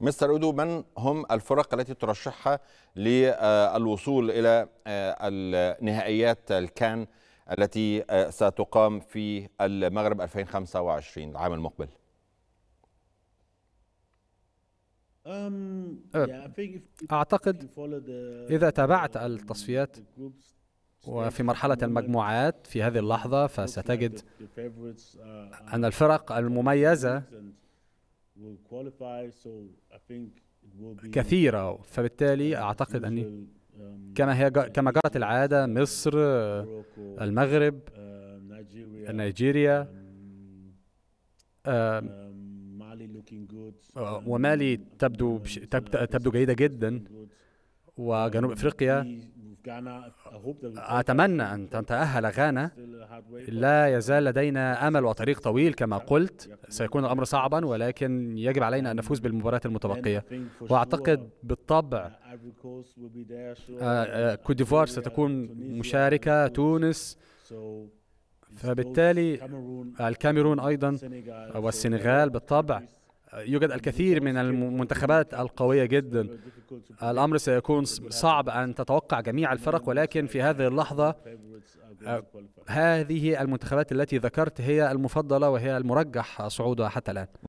مستر اودو من هم الفرق التي ترشحها للوصول الى آه، النهائيات الكان التي آه، ستقام في المغرب 2025 العام المقبل أه، اعتقد اذا تابعت التصفيات وفي مرحلة المجموعات في هذه اللحظة فستجد uh, أن الفرق المميزة كثيرة فبالتالي أعتقد أني um, كما هي كما جرت العادة مصر آه، المغرب uh, نيجيريا um, um, آه، ومالي تبدو تبدو جيدة جدا وجنوب أفريقيا أتمنى أن تتأهل غانا لا يزال لدينا أمل وطريق طويل كما قلت سيكون الأمر صعبا ولكن يجب علينا أن نفوز بالمباريات المتبقية وأعتقد بالطبع كوت uh, ديفوار آه، آه، ستكون مشاركة تونس فبالتالي الكاميرون أيضا والسنغال بالطبع يوجد الكثير من المنتخبات القوية جدا الأمر سيكون صعب أن تتوقع جميع الفرق ولكن في هذه اللحظة آه، هذه المنتخبات التي ذكرت هي المفضلة وهي المرجح صعودها حتى الآن